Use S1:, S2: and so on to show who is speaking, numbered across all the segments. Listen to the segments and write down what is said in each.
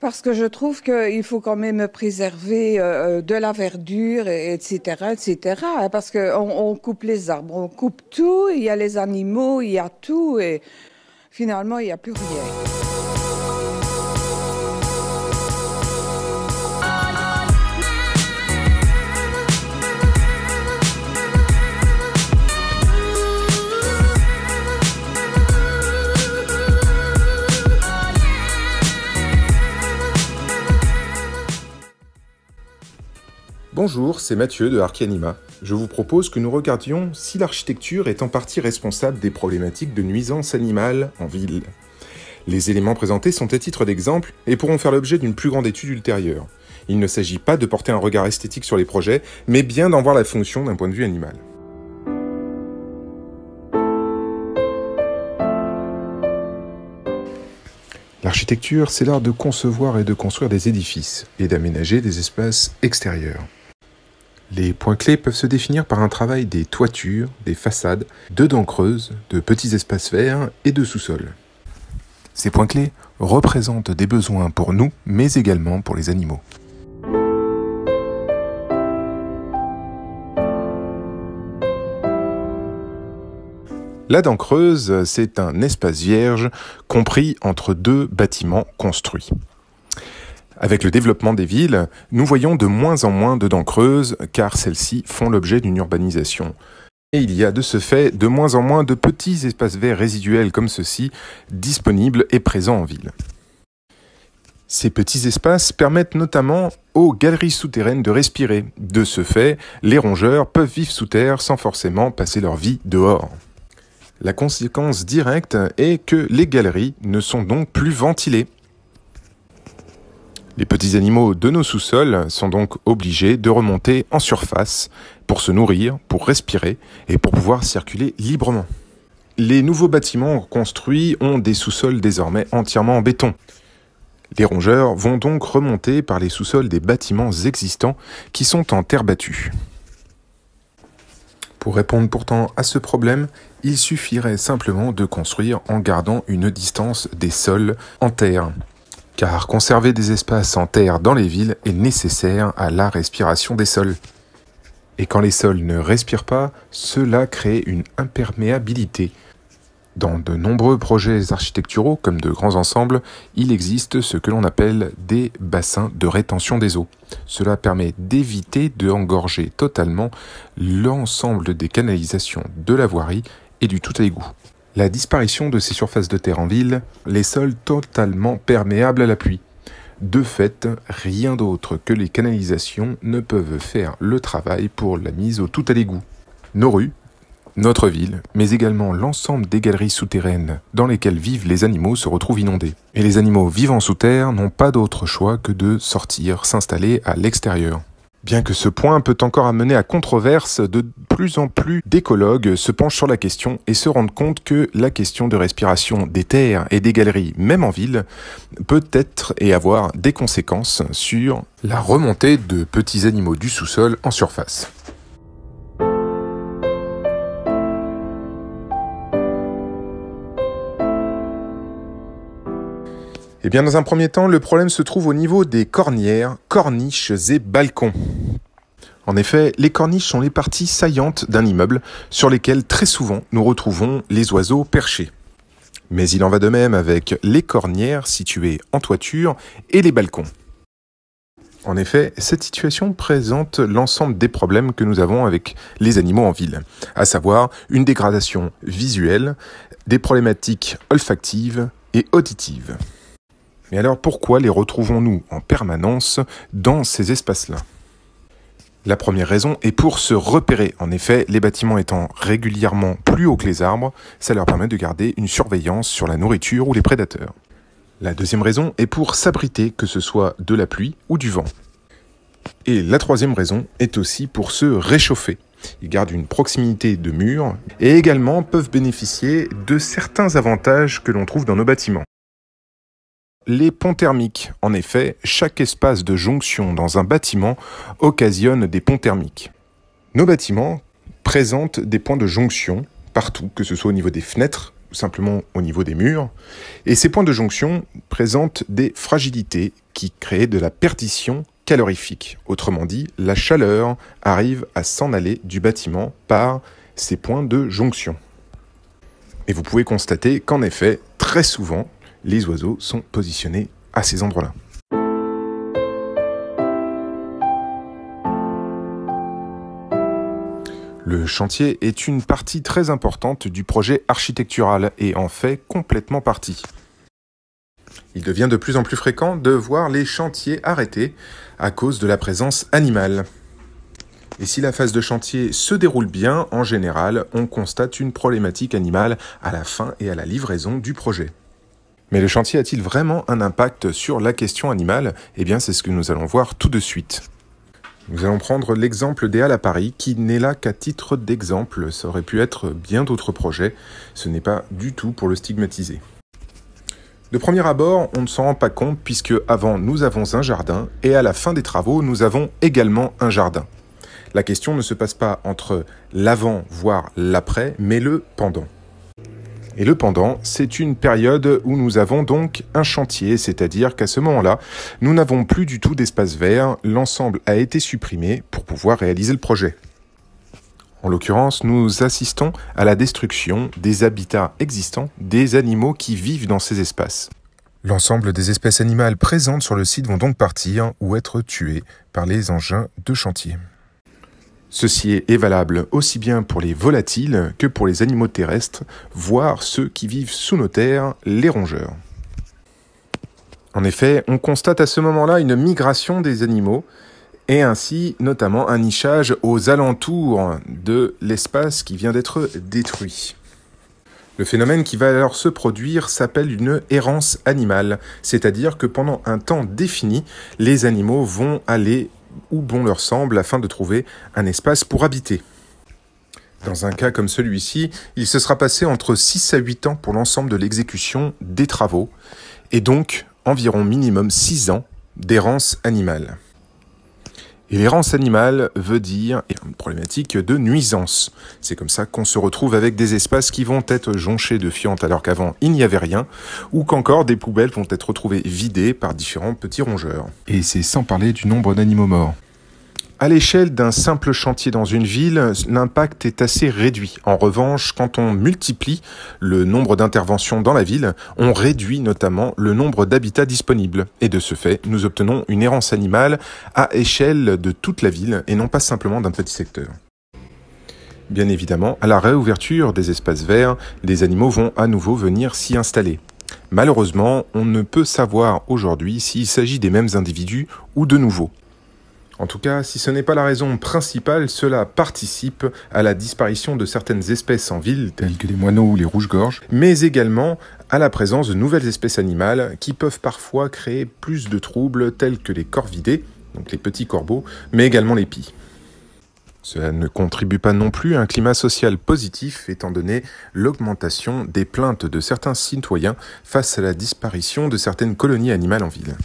S1: Parce que je trouve qu'il faut quand même préserver euh, euh, de la verdure, etc., etc. Hein, parce qu'on coupe les arbres, on coupe tout, il y a les animaux, il y a tout, et finalement, il n'y a plus rien. Bonjour, c'est Mathieu de ArchiAnima. Je vous propose que nous regardions si l'architecture est en partie responsable des problématiques de nuisance animale en ville. Les éléments présentés sont à titre d'exemple et pourront faire l'objet d'une plus grande étude ultérieure. Il ne s'agit pas de porter un regard esthétique sur les projets, mais bien d'en voir la fonction d'un point de vue animal. L'architecture, c'est l'art de concevoir et de construire des édifices et d'aménager des espaces extérieurs. Les points clés peuvent se définir par un travail des toitures, des façades, de dents creuses, de petits espaces verts et de sous-sols. Ces points clés représentent des besoins pour nous, mais également pour les animaux. La dent creuse, c'est un espace vierge compris entre deux bâtiments construits. Avec le développement des villes, nous voyons de moins en moins de dents creuses car celles-ci font l'objet d'une urbanisation. Et il y a de ce fait de moins en moins de petits espaces verts résiduels comme ceux-ci disponibles et présents en ville. Ces petits espaces permettent notamment aux galeries souterraines de respirer. De ce fait, les rongeurs peuvent vivre sous terre sans forcément passer leur vie dehors. La conséquence directe est que les galeries ne sont donc plus ventilées les petits animaux de nos sous-sols sont donc obligés de remonter en surface pour se nourrir, pour respirer et pour pouvoir circuler librement. Les nouveaux bâtiments construits ont des sous-sols désormais entièrement en béton. Les rongeurs vont donc remonter par les sous-sols des bâtiments existants qui sont en terre battue. Pour répondre pourtant à ce problème, il suffirait simplement de construire en gardant une distance des sols en terre car conserver des espaces en terre dans les villes est nécessaire à la respiration des sols. Et quand les sols ne respirent pas, cela crée une imperméabilité. Dans de nombreux projets architecturaux, comme de grands ensembles, il existe ce que l'on appelle des bassins de rétention des eaux. Cela permet d'éviter de engorger totalement l'ensemble des canalisations de la voirie et du tout à égout. La disparition de ces surfaces de terre en ville les sols totalement perméables à la pluie. De fait, rien d'autre que les canalisations ne peuvent faire le travail pour la mise au tout à l'égout. Nos rues, notre ville, mais également l'ensemble des galeries souterraines dans lesquelles vivent les animaux se retrouvent inondés. Et les animaux vivant sous terre n'ont pas d'autre choix que de sortir, s'installer à l'extérieur. Bien que ce point peut encore amener à controverse, de plus en plus d'écologues se penchent sur la question et se rendent compte que la question de respiration des terres et des galeries, même en ville, peut être et avoir des conséquences sur la remontée de petits animaux du sous-sol en surface. Eh bien, dans un premier temps, le problème se trouve au niveau des cornières, corniches et balcons. En effet, les corniches sont les parties saillantes d'un immeuble sur lesquelles très souvent nous retrouvons les oiseaux perchés. Mais il en va de même avec les cornières situées en toiture et les balcons. En effet, cette situation présente l'ensemble des problèmes que nous avons avec les animaux en ville, à savoir une dégradation visuelle, des problématiques olfactives et auditives. Mais alors pourquoi les retrouvons-nous en permanence dans ces espaces-là la première raison est pour se repérer. En effet, les bâtiments étant régulièrement plus hauts que les arbres, ça leur permet de garder une surveillance sur la nourriture ou les prédateurs. La deuxième raison est pour s'abriter, que ce soit de la pluie ou du vent. Et la troisième raison est aussi pour se réchauffer. Ils gardent une proximité de murs et également peuvent bénéficier de certains avantages que l'on trouve dans nos bâtiments les ponts thermiques. En effet, chaque espace de jonction dans un bâtiment occasionne des ponts thermiques. Nos bâtiments présentent des points de jonction partout, que ce soit au niveau des fenêtres ou simplement au niveau des murs, et ces points de jonction présentent des fragilités qui créent de la perdition calorifique. Autrement dit, la chaleur arrive à s'en aller du bâtiment par ces points de jonction. Et vous pouvez constater qu'en effet, très souvent, les oiseaux sont positionnés à ces endroits-là. Le chantier est une partie très importante du projet architectural et en fait complètement partie. Il devient de plus en plus fréquent de voir les chantiers arrêtés à cause de la présence animale. Et si la phase de chantier se déroule bien, en général, on constate une problématique animale à la fin et à la livraison du projet. Mais le chantier a-t-il vraiment un impact sur la question animale Eh bien, c'est ce que nous allons voir tout de suite. Nous allons prendre l'exemple des Halles à Paris, qui n'est là qu'à titre d'exemple. Ça aurait pu être bien d'autres projets. Ce n'est pas du tout pour le stigmatiser. De premier abord, on ne s'en rend pas compte puisque avant nous avons un jardin et à la fin des travaux nous avons également un jardin. La question ne se passe pas entre l'avant voire l'après, mais le pendant. Et le pendant, c'est une période où nous avons donc un chantier, c'est-à-dire qu'à ce moment-là, nous n'avons plus du tout d'espace vert, l'ensemble a été supprimé pour pouvoir réaliser le projet. En l'occurrence, nous assistons à la destruction des habitats existants des animaux qui vivent dans ces espaces. L'ensemble des espèces animales présentes sur le site vont donc partir ou être tuées par les engins de chantier. Ceci est valable aussi bien pour les volatiles que pour les animaux terrestres, voire ceux qui vivent sous nos terres, les rongeurs. En effet, on constate à ce moment-là une migration des animaux, et ainsi notamment un nichage aux alentours de l'espace qui vient d'être détruit. Le phénomène qui va alors se produire s'appelle une errance animale, c'est-à-dire que pendant un temps défini, les animaux vont aller où bon leur semble afin de trouver un espace pour habiter. Dans un cas comme celui-ci, il se sera passé entre 6 à 8 ans pour l'ensemble de l'exécution des travaux, et donc environ minimum 6 ans d'errance animale. L'errance animale veut dire une problématique de nuisance. C'est comme ça qu'on se retrouve avec des espaces qui vont être jonchés de fientes alors qu'avant il n'y avait rien, ou qu'encore des poubelles vont être retrouvées vidées par différents petits rongeurs. Et c'est sans parler du nombre d'animaux morts. À l'échelle d'un simple chantier dans une ville, l'impact est assez réduit. En revanche, quand on multiplie le nombre d'interventions dans la ville, on réduit notamment le nombre d'habitats disponibles. Et de ce fait, nous obtenons une errance animale à échelle de toute la ville et non pas simplement d'un petit secteur. Bien évidemment, à la réouverture des espaces verts, les animaux vont à nouveau venir s'y installer. Malheureusement, on ne peut savoir aujourd'hui s'il s'agit des mêmes individus ou de nouveaux. En tout cas, si ce n'est pas la raison principale, cela participe à la disparition de certaines espèces en ville, telles que les moineaux ou les rouges-gorges, mais également à la présence de nouvelles espèces animales qui peuvent parfois créer plus de troubles tels que les corvidés, donc les petits corbeaux, mais également les pies. Cela ne contribue pas non plus à un climat social positif étant donné l'augmentation des plaintes de certains citoyens face à la disparition de certaines colonies animales en ville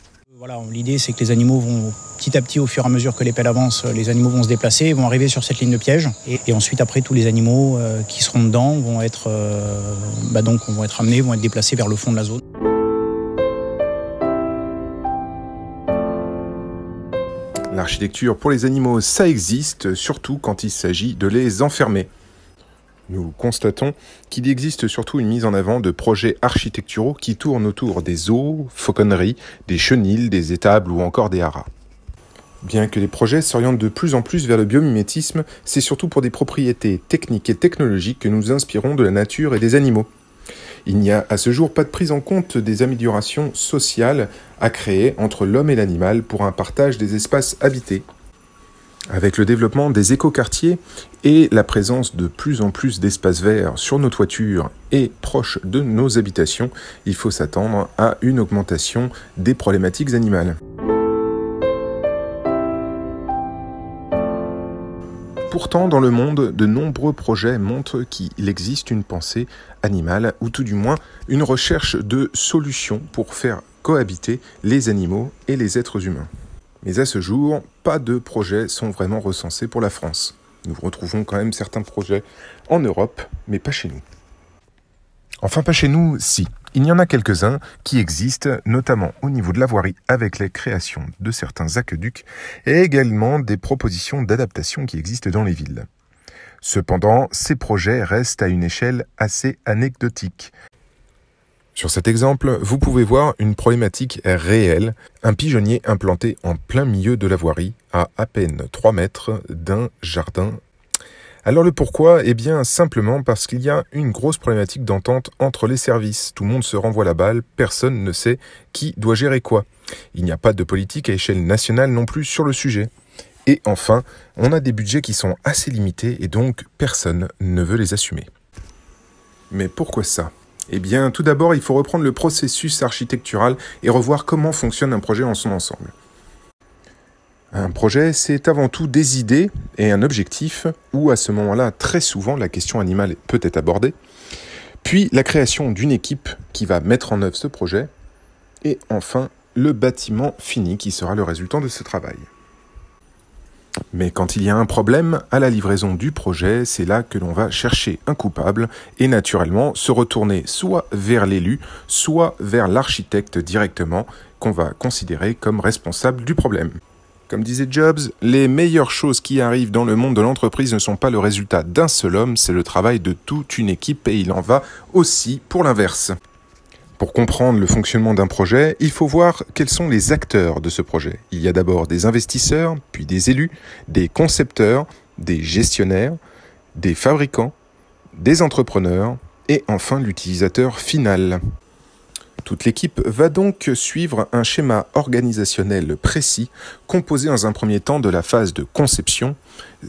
S1: l'idée c'est que les animaux vont petit à petit, au fur et à mesure que les pelles avancent, les animaux vont se déplacer, vont arriver sur cette ligne de piège, et, ensuite après tous les animaux euh, qui seront dedans vont être, euh, bah vont être amenés, vont être déplacés vers le fond de la zone. L'architecture pour les animaux, ça existe, surtout quand il s'agit de les enfermer nous constatons qu'il existe surtout une mise en avant de projets architecturaux qui tournent autour des eaux, fauconneries, des chenilles, des étables ou encore des haras. Bien que les projets s'orientent de plus en plus vers le biomimétisme, c'est surtout pour des propriétés techniques et technologiques que nous nous inspirons de la nature et des animaux. Il n'y a à ce jour pas de prise en compte des améliorations sociales à créer entre l'homme et l'animal pour un partage des espaces habités. Avec le développement des écoquartiers et la présence de plus en plus d'espaces verts sur nos toitures et proches de nos habitations, il faut s'attendre à une augmentation des problématiques animales. Pourtant, dans le monde, de nombreux projets montrent qu'il existe une pensée animale, ou tout du moins une recherche de solutions pour faire cohabiter les animaux et les êtres humains mais à ce jour, pas de projets sont vraiment recensés pour la France. Nous retrouvons quand même certains projets en Europe, mais pas chez nous. Enfin, pas chez nous, si. Il y en a quelques-uns qui existent, notamment au niveau de la voirie avec les créations de certains aqueducs et également des propositions d'adaptation qui existent dans les villes. Cependant, ces projets restent à une échelle assez anecdotique. Sur cet exemple, vous pouvez voir une problématique réelle, un pigeonnier implanté en plein milieu de la voirie, à à peine 3 mètres d'un jardin. Alors le pourquoi Eh bien simplement parce qu'il y a une grosse problématique d'entente entre les services. Tout le monde se renvoie la balle, personne ne sait qui doit gérer quoi. Il n'y a pas de politique à échelle nationale non plus sur le sujet. Et enfin, on a des budgets qui sont assez limités et donc personne ne veut les assumer. Mais pourquoi ça eh bien, tout d'abord, il faut reprendre le processus architectural et revoir comment fonctionne un projet en son ensemble. Un projet, c'est avant tout des idées et un objectif, où à ce moment-là, très souvent, la question animale peut être abordée, puis la création d'une équipe qui va mettre en œuvre ce projet, et enfin le bâtiment fini qui sera le résultat de ce travail. Mais quand il y a un problème à la livraison du projet, c'est là que l'on va chercher un coupable et naturellement se retourner soit vers l'élu, soit vers l'architecte directement qu'on va considérer comme responsable du problème. Comme disait Jobs, les meilleures choses qui arrivent dans le monde de l'entreprise ne sont pas le résultat d'un seul homme, c'est le travail de toute une équipe et il en va aussi pour l'inverse. Pour comprendre le fonctionnement d'un projet, il faut voir quels sont les acteurs de ce projet. Il y a d'abord des investisseurs, puis des élus, des concepteurs, des gestionnaires, des fabricants, des entrepreneurs et enfin l'utilisateur final. Toute l'équipe va donc suivre un schéma organisationnel précis, composé dans un premier temps de la phase de conception,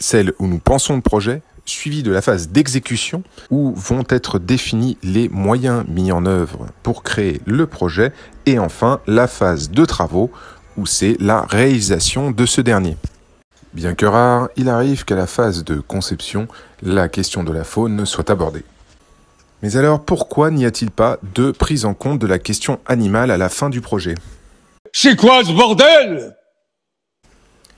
S1: celle où nous pensons le projet, suivi de la phase d'exécution où vont être définis les moyens mis en œuvre pour créer le projet et enfin la phase de travaux où c'est la réalisation de ce dernier. Bien que rare, il arrive qu'à la phase de conception, la question de la faune soit abordée. Mais alors pourquoi n'y a-t-il pas de prise en compte de la question animale à la fin du projet Chez quoi ce bordel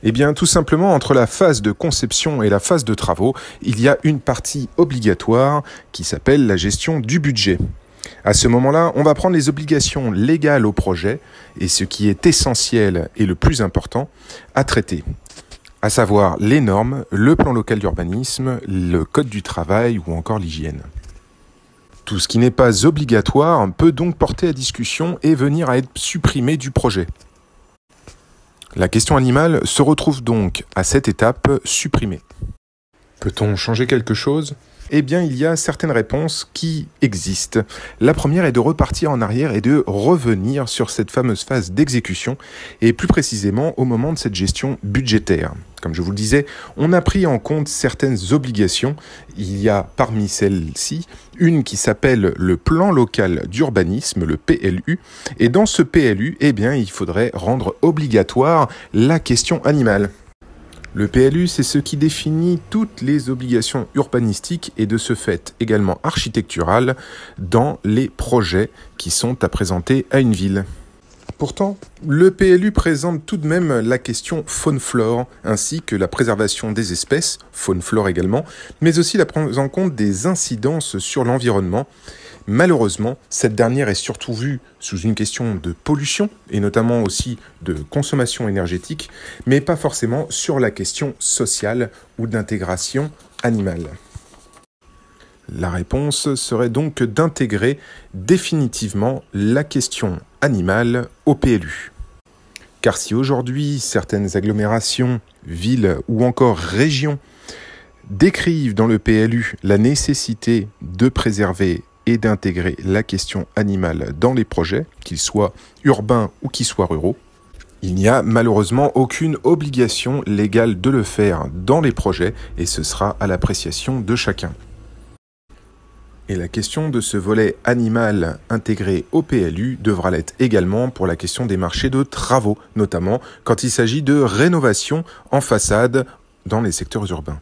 S1: eh bien, tout simplement, entre la phase de conception et la phase de travaux, il y a une partie obligatoire qui s'appelle la gestion du budget. À ce moment-là, on va prendre les obligations légales au projet et ce qui est essentiel et le plus important à traiter, à savoir les normes, le plan local d'urbanisme, le code du travail ou encore l'hygiène. Tout ce qui n'est pas obligatoire peut donc porter à discussion et venir à être supprimé du projet. La question animale se retrouve donc à cette étape supprimée. Peut-on changer quelque chose eh bien, il y a certaines réponses qui existent. La première est de repartir en arrière et de revenir sur cette fameuse phase d'exécution, et plus précisément au moment de cette gestion budgétaire. Comme je vous le disais, on a pris en compte certaines obligations. Il y a parmi celles-ci une qui s'appelle le plan local d'urbanisme, le PLU. Et dans ce PLU, eh bien, il faudrait rendre obligatoire la question animale. Le PLU, c'est ce qui définit toutes les obligations urbanistiques et de ce fait également architecturales dans les projets qui sont à présenter à une ville. Pourtant, le PLU présente tout de même la question faune-flore, ainsi que la préservation des espèces, faune-flore également, mais aussi la prise en compte des incidences sur l'environnement Malheureusement, cette dernière est surtout vue sous une question de pollution et notamment aussi de consommation énergétique, mais pas forcément sur la question sociale ou d'intégration animale. La réponse serait donc d'intégrer définitivement la question animale au PLU. Car si aujourd'hui certaines agglomérations, villes ou encore régions décrivent dans le PLU la nécessité de préserver et d'intégrer la question animale dans les projets, qu'ils soient urbains ou qu'ils soient ruraux. Il n'y a malheureusement aucune obligation légale de le faire dans les projets et ce sera à l'appréciation de chacun. Et la question de ce volet animal intégré au PLU devra l'être également pour la question des marchés de travaux, notamment quand il s'agit de rénovation en façade dans les secteurs urbains.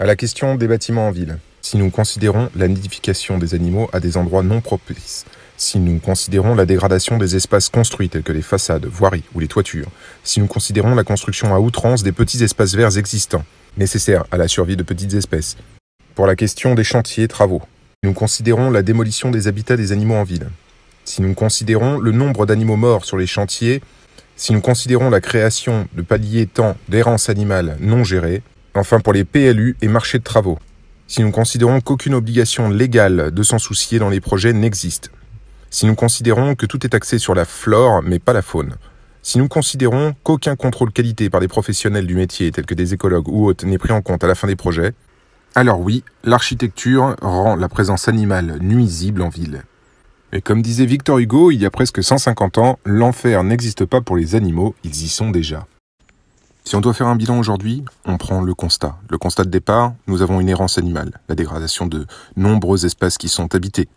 S1: À la question des bâtiments en ville, si nous considérons la nidification des animaux à des endroits non propices, si nous considérons la dégradation des espaces construits tels que les façades, voiries ou les toitures, si nous considérons la construction à outrance des petits espaces verts existants, nécessaires à la survie de petites espèces, pour la question des chantiers travaux, travaux, nous considérons la démolition des habitats des animaux en ville, si nous considérons le nombre d'animaux morts sur les chantiers, si nous considérons la création de paliers temps d'errance animale non gérée, Enfin pour les PLU et marchés de travaux, si nous considérons qu'aucune obligation légale de s'en soucier dans les projets n'existe, si nous considérons que tout est axé sur la flore mais pas la faune, si nous considérons qu'aucun contrôle qualité par des professionnels du métier tels que des écologues ou autres n'est pris en compte à la fin des projets, alors oui, l'architecture rend la présence animale nuisible en ville. Mais comme disait Victor Hugo il y a presque 150 ans, l'enfer n'existe pas pour les animaux, ils y sont déjà. Si on doit faire un bilan aujourd'hui, on prend le constat. Le constat de départ, nous avons une errance animale, la dégradation de nombreux espaces qui sont habités.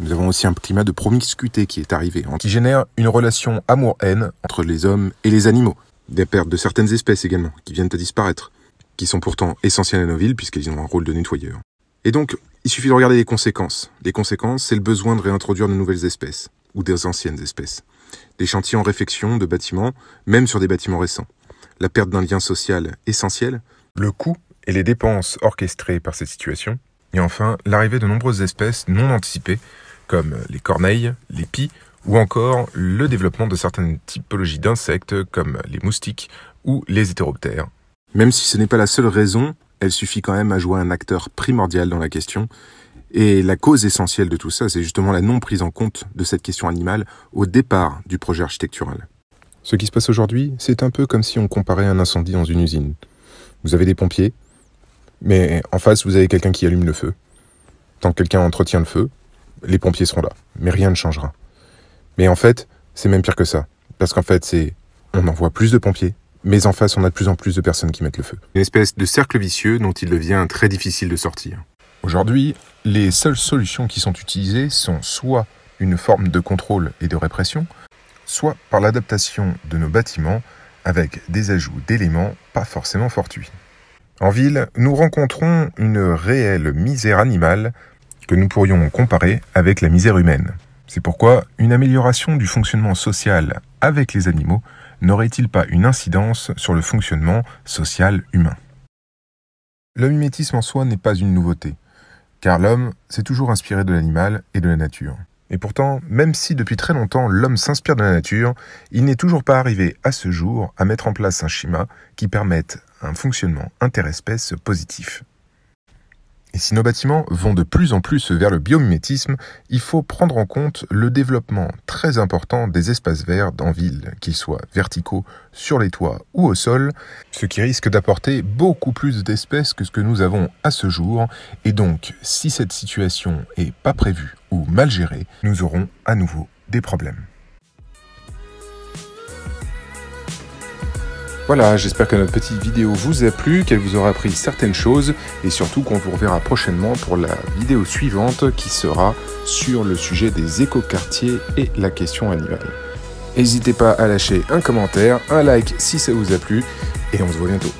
S1: Nous avons aussi un climat de promiscuité qui est arrivé, qui génère une relation amour-haine entre les hommes et les animaux. Des pertes de certaines espèces également, qui viennent à disparaître, qui sont pourtant essentielles à nos villes puisqu'elles ont un rôle de nettoyeur. Et donc, il suffit de regarder les conséquences. Les conséquences, c'est le besoin de réintroduire de nouvelles espèces, ou des anciennes espèces. Des chantiers en réfection de bâtiments, même sur des bâtiments récents la perte d'un lien social essentiel, le coût et les dépenses orchestrées par cette situation, et enfin l'arrivée de nombreuses espèces non anticipées, comme les corneilles, les pies, ou encore le développement de certaines typologies d'insectes, comme les moustiques ou les hétéroptères. Même si ce n'est pas la seule raison, elle suffit quand même à jouer un acteur primordial dans la question, et la cause essentielle de tout ça, c'est justement la non prise en compte de cette question animale au départ du projet architectural. Ce qui se passe aujourd'hui, c'est un peu comme si on comparait un incendie dans une usine. Vous avez des pompiers, mais en face, vous avez quelqu'un qui allume le feu. Tant que quelqu'un entretient le feu, les pompiers seront là, mais rien ne changera. Mais en fait, c'est même pire que ça. Parce qu'en fait, c'est on envoie plus de pompiers, mais en face, on a de plus en plus de personnes qui mettent le feu. Une espèce de cercle vicieux dont il devient très difficile de sortir. Aujourd'hui, les seules solutions qui sont utilisées sont soit une forme de contrôle et de répression, soit par l'adaptation de nos bâtiments avec des ajouts d'éléments pas forcément fortuits. En ville, nous rencontrons une réelle misère animale que nous pourrions comparer avec la misère humaine. C'est pourquoi une amélioration du fonctionnement social avec les animaux n'aurait-il pas une incidence sur le fonctionnement social humain Le mimétisme en soi n'est pas une nouveauté, car l'homme s'est toujours inspiré de l'animal et de la nature. Et pourtant, même si depuis très longtemps l'homme s'inspire de la nature, il n'est toujours pas arrivé à ce jour à mettre en place un schéma qui permette un fonctionnement interespèce positif. Et si nos bâtiments vont de plus en plus vers le biomimétisme, il faut prendre en compte le développement très important des espaces verts dans ville, qu'ils soient verticaux, sur les toits ou au sol, ce qui risque d'apporter beaucoup plus d'espèces que ce que nous avons à ce jour, et donc si cette situation est pas prévue ou mal gérée, nous aurons à nouveau des problèmes. Voilà, j'espère que notre petite vidéo vous a plu, qu'elle vous aura appris certaines choses et surtout qu'on vous reverra prochainement pour la vidéo suivante qui sera sur le sujet des éco-quartiers et la question animale. N'hésitez pas à lâcher un commentaire, un like si ça vous a plu et on se voit bientôt.